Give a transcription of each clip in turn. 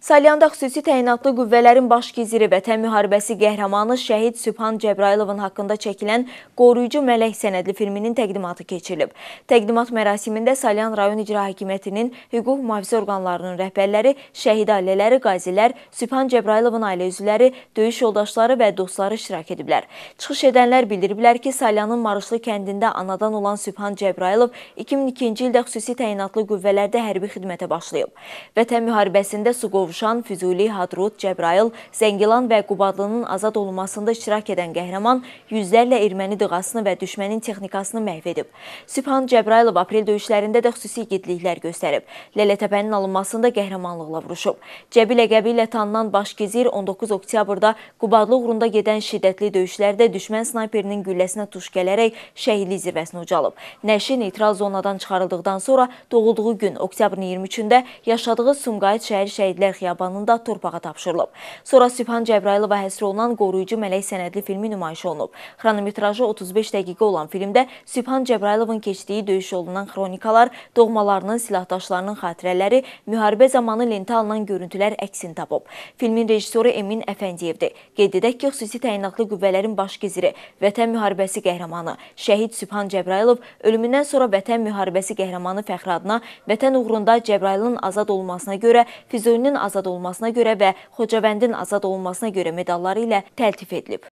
Salyanda xüsusi təyinatlı qüvvələrin baş giziri vətən müharibəsi qəhrəmanı şəhid Sübhan Cəbrailovun haqqında çəkilən Qoruyucu Mələk sənədli filminin təqdimatı keçirilib. Təqdimat mərasimində Salyan rayon icra hakimiyyətinin hüquq mühafizə orqanlarının rəhbərləri, şəhid ailələri, qazilər, Sübhan Cəbrailovun ailə üzvləri, döyüş yoldaşları və dostları iştirak ediblər. Çıxış edənlər bildiriblər ki, Salyanın Marışlı kəndində anadan olan Sübhan Cəbrailov 2002-ci ildə xüsusi təyinatlı qüvvələrdə hərbi xidmətə başlayıb. Vətən müharibəsində Suqov Çavuşan, Füzuli, Hadrut, Cəbrayıl, Zəngilan və Qubadlının azad olunmasında iştirak edən qəhrəman yüzlərlə erməni dığasını və düşmənin texnikasını məhv edib. Sübhan Cəbrayılov aprel döyüşlərində də xüsusi igidliklər göstərib. Lələtəpənin alınmasında qəhrəmanlıqla vuruşub. Cəbi ləqəbi ilə tanınan başgezir 19 oktyabrda Qubadlı uğrunda gedən şiddətli döyüşlərdə düşmən snayperinin gülləsinə tuş gələrək şəhidlik zirvəsinə ucalıb. Nəşi neytral zonadan çıxarıldıqdan sonra doğulduğu gün oktyabrın 23-də yaşadığı Sumqayıt şəhər şəhidlər xiyabanında torpağa tapşırılıb. Sonra Sübhan Cəbrayılova həsr olunan qoruyucu mələk sənədli filmi nümayiş olunub. Xronometrajı 35 dəqiqə olan filmdə Sübhan Cəbrayilovun keçdiyi döyüş olunan xronikalar, doğmalarının, silahdaşlarının xatirələri, müharibə zamanı lentə alınan görüntülər əksini tapıb. Filmin rejissoru Emin Əfəndiyevdir. Qeyd edək ki, xüsusi təyinatlı qüvvələrin baş giziri, Vətən müharibəsi qəhrəmanı şəhid Sübhan Cəbrayılov ölümündən sonra Vətən müharibəsi qəhrəmanı fəxri adına vətən uğrunda Cəbrayılın azad olmasına görə Füzulinin azad azad olmasına görə və Xocavəndin azad olunmasına görə medalları ilə təltif edilib.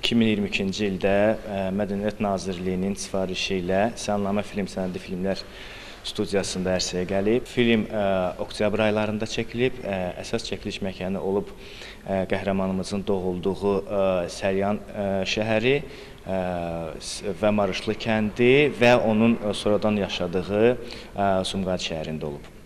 2022-ci ildə e, Mədəniyyət Nazirliyinin sifarişi ilə Sənamə film sənədi filmlər studiyasında ərsəyə gəlib. Film ə, e, oktyabr aylarında çəkilib. Ə, e, əsas çəkiliş məkanı olub ə, qəhrəmanımızın doğulduğu ə, Səryan ə, şəhəri ə, və Marışlı kəndi və onun ə, sonradan yaşadığı ə, Sumqayıt şəhərində olub.